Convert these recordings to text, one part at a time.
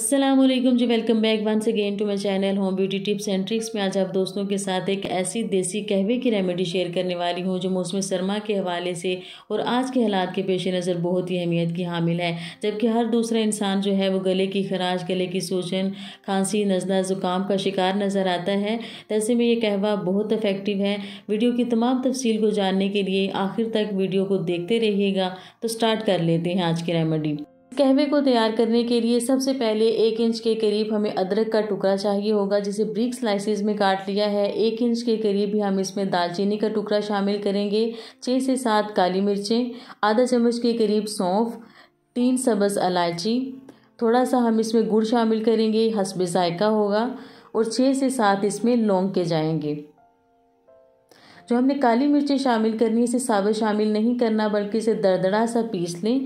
Aslam ji welcome back once again to my channel home beauty tips and tricks में आज आप दोस्तों के साथ एक ऐसी देसी कहवे की रेमेडी शेयर करने वाली हूँ जो मौसम सरमा के हवाले से और आज के हालात के पेश नज़र बहुत ही अहमियत की हामिल है जबकि हर दूसरा इंसान जो है वो गले की खराश गले की सूजन खांसी नजदा ज़ुकाम का शिकार नज़र आता है ऐसे में ये कहवा बहुत अफेक्टिव है वीडियो की तमाम तफसील को जानने के लिए आखिर तक वीडियो को देखते रहिएगा तो स्टार्ट कर लेते हैं आज की रेमेडी कहवे को तैयार करने के लिए सबसे पहले एक इंच के करीब हमें अदरक का टुकड़ा चाहिए होगा जिसे ब्रिक स्लाइसेस में काट लिया है एक इंच के करीब ही हम इसमें दालचीनी का टुकड़ा शामिल करेंगे छः से सात काली मिर्चें आधा चम्मच के करीब सौंफ तीन सबस इलायची थोड़ा सा हम इसमें गुड़ शामिल करेंगे हसब जायका होगा और छः से सात इसमें लौंग के जाएंगे जो हमने काली मिर्चें शामिल करनी है इसे साबुत शामिल नहीं करना बल्कि इसे दरदरा सा पीस लें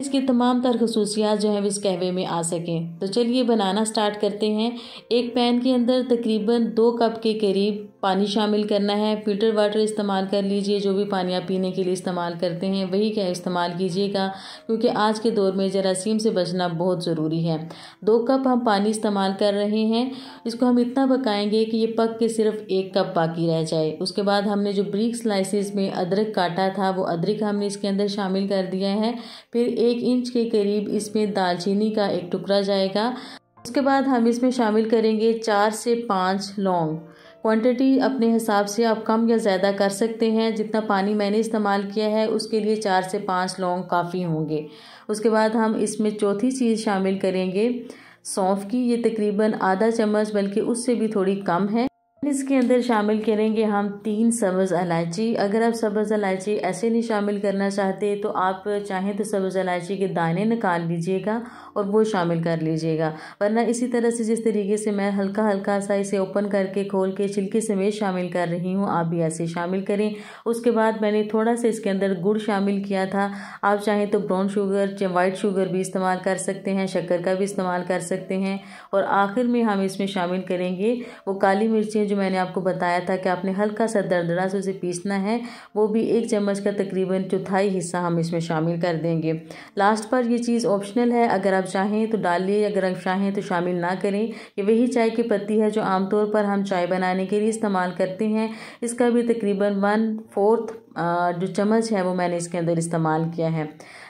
इसकी तमाम तर खसूसियात जो है इस कहवे में आ सकें तो चलिए बनाना स्टार्ट करते हैं एक पैन के अंदर तकरीबन दो कप के करीब पानी शामिल करना है फिल्टर वाटर इस्तेमाल कर लीजिए जो भी पानी आप पीने के लिए इस्तेमाल करते हैं वही क्या इस्तेमाल कीजिएगा क्योंकि आज के दौर में जरासीम से बचना बहुत ज़रूरी है दो कप हम पानी इस्तेमाल कर रहे हैं इसको हम इतना पकाएंगे कि ये पक के सिर्फ एक कप बाकी रह जाए उसके बाद हमने जो ब्रिक स्लाइसिस में अदरक काटा था वो अदरक हमने इसके अंदर शामिल कर दिया है फिर एक इंच के करीब इसमें दालचीनी का एक टुकड़ा जाएगा उसके बाद हम इसमें शामिल करेंगे चार से पाँच लौंग क्वांटिटी अपने हिसाब से आप कम या ज़्यादा कर सकते हैं जितना पानी मैंने इस्तेमाल किया है उसके लिए चार से पाँच लौंग काफ़ी होंगे उसके बाद हम इसमें चौथी चीज़ शामिल करेंगे सौंफ की ये तकरीबन आधा चम्मच बल्कि उससे भी थोड़ी कम है इसके अंदर शामिल करेंगे हम तीन सब्ज़ इलायची अगर आप सब्ज़ इलायची ऐसे नहीं शामिल करना चाहते तो आप चाहें तो सब्ज़ इलायची के दाने निकाल लीजिएगा और वो शामिल कर लीजिएगा वरना इसी तरह से जिस तरीके से मैं हल्का हल्का सा इसे ओपन करके खोल के छिलके समेत शामिल कर रही हूँ आप भी ऐसे शामिल करें उसके बाद मैंने थोड़ा सा इसके अंदर गुड़ शामिल किया था आप चाहें तो ब्राउन शुगर वाइट शुगर भी इस्तेमाल कर सकते हैं शक्कर का भी इस्तेमाल कर सकते हैं और आखिर में हम इसमें शामिल करेंगे वो काली मिर्चें जो मैंने आपको बताया था कि आपने हल्का सा दरदरा से उसे पीसना है वो भी एक चम्मच का तकरीबन चौथाई हिस्सा हम इसमें शामिल कर देंगे लास्ट पर ये चीज़ ऑप्शनल है अगर आप चाहें तो डालिए अगर आप चाहें तो शामिल ना करें ये वही चाय की पत्ती है जो आमतौर पर हम चाय बनाने के लिए इस्तेमाल करते हैं इसका भी तकरीबन वन फोर्थ जो चम्मच है वो मैंने इसके अंदर इस्तेमाल किया है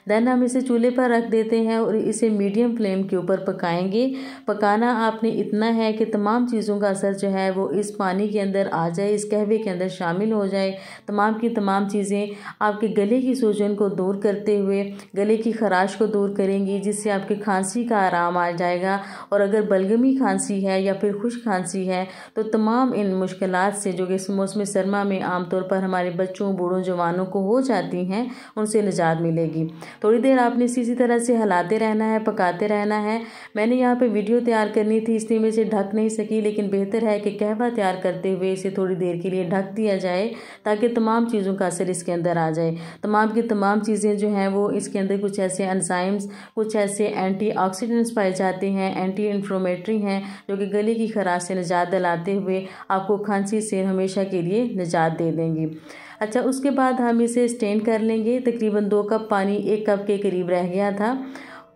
देन हम इसे चूल्हे पर रख देते हैं और इसे मीडियम फ्लेम के ऊपर पकाएंगे पकाना आपने इतना है कि तमाम चीज़ों का असर जो है वो इस पानी के अंदर आ जाए इस कहवे के अंदर शामिल हो जाए तमाम की तमाम चीज़ें आपके गले की सूजन को दूर करते हुए गले की खराश को दूर करेंगी जिससे आपकी खांसी का आराम आ जाएगा और अगर बलगमी खांसी है या फिर खुश खांसी है तो तमाम इन मुश्किल से जो कि इस मौसम सरमा में आमतौर पर हमारे बच्चों बूढ़ों जवानों को हो जाती हैं उनसे निजात मिलेगी थोड़ी देर आपने इसी इसी तरह से हलाते रहना है पकाते रहना है मैंने यहाँ पे वीडियो तैयार करनी थी इसलिए मैं इसे ढक नहीं सकी लेकिन बेहतर है कि कहवा तैयार करते हुए इसे थोड़ी देर के लिए ढक दिया जाए ताकि तमाम चीज़ों का असर इसके अंदर आ जाए तमाम की तमाम चीज़ें जो हैं वो इसके अंदर कुछ ऐसे एनजाइम्स कुछ ऐसे एंटी ऑक्सीडेंट्स पाए जाते हैं एंटी इन्फ्लोमेटरी हैं जो कि गले की खराश से निजात दिलाते हुए आपको खांसी से हमेशा के लिए निजात दे देंगी अच्छा उसके बाद हम इसे स्टैंड कर लेंगे तकरीबन दो कप पानी एक कप के करीब रह गया था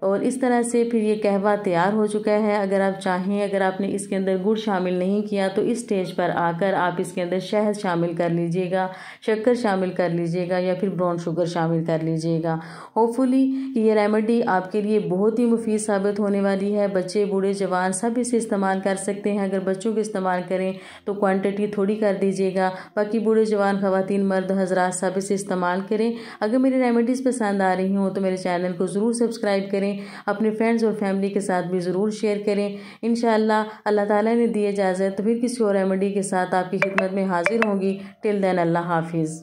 और इस तरह से फिर ये कहवा तैयार हो चुका है अगर आप चाहें अगर आपने इसके अंदर गुड़ शामिल नहीं किया तो इस स्टेज पर आकर आप इसके अंदर शहद शामिल कर लीजिएगा शक्कर शामिल कर लीजिएगा या फिर ब्राउन शुगर शामिल कर लीजिएगा होपफुली ये रेमेडी आपके लिए बहुत ही मुफीद साबित होने वाली है बच्चे बूढ़े जवान सब इसे इस्तेमाल कर सकते हैं अगर बच्चों को इस्तेमाल करें तो क्वान्टिटी थोड़ी कर दीजिएगा बाकी बूढ़े जवान ख़वान मर्द हजरात सब इसे इस्तेमाल करें अगर मेरी रेमेडीज़ पसंद आ रही हों तो मेरे चैनल को ज़रूर सब्सक्राइब करें करें अपने फ्रेंड्स और फैमिली के साथ भी ज़रूर शेयर करें इन अल्लाह ताला ने दी इजाज़त फिर किसी और रेमेडी के साथ आपकी खिदमत में हाजिर होंगी टिल देन अल्लाह हाफिज़